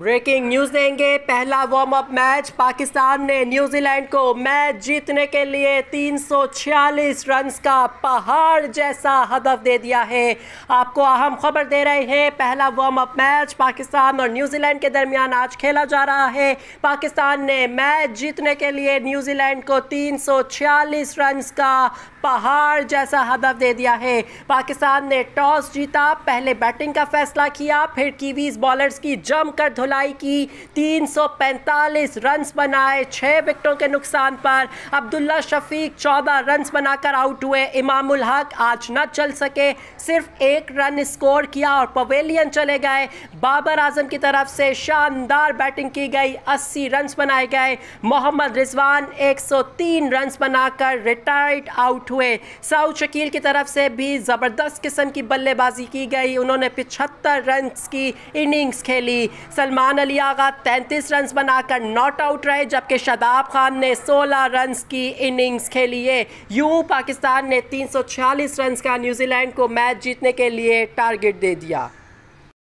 breaking news देंगे पहला warm up match Pakistan ने न्यूजीलैंड को मैच जीतने के लिए 346 रन्स का पहाड़ जैसा हदफ दे दिया है आपको अहम खबर दे रहे हैं पहला वार्म अप मैच पाकिस्तान और न्यूजीलैंड के दरमियान आज खेला जा रहा है पाकिस्तान ने मैच जीतने के लिए न्यूजीलैंड को 346 रन्स का पहाड़ जैसा हदफ दे दिया है पाकिस्तान ने टॉस जीता पहले बैटिंग का फैसला किया फिर कीवीज बॉलर्स की जमकर धुलाई की 345 रन्स बनाए छः विकेटों के नुकसान पर अब्दुल्ला शफीक 14 रन्स बनाकर आउट हुए इमामुल हक आज न चल सके सिर्फ एक रन स्कोर किया और पवेलियन चले गए बाबर आजम की तरफ से शानदार बैटिंग की गई अस्सी रन्स बनाए गए मोहम्मद रिजवान एक रन्स बनाकर रिटायर्ड आउट हुए साउथ शकील की तरफ से भी ज़बरदस्त किस्म की बल्लेबाजी की गई उन्होंने पिछहत्तर रन की इनिंग्स खेली सलमान सलमान अली आगा तैंतीस रन बनाकर नॉट आउट रहे जबकि शदाब खान ने 16 रन की इनिंग्स खेली है यूं पाकिस्तान ने 346 रन का न्यूजीलैंड को मैच जीतने के लिए टारगेट दे दिया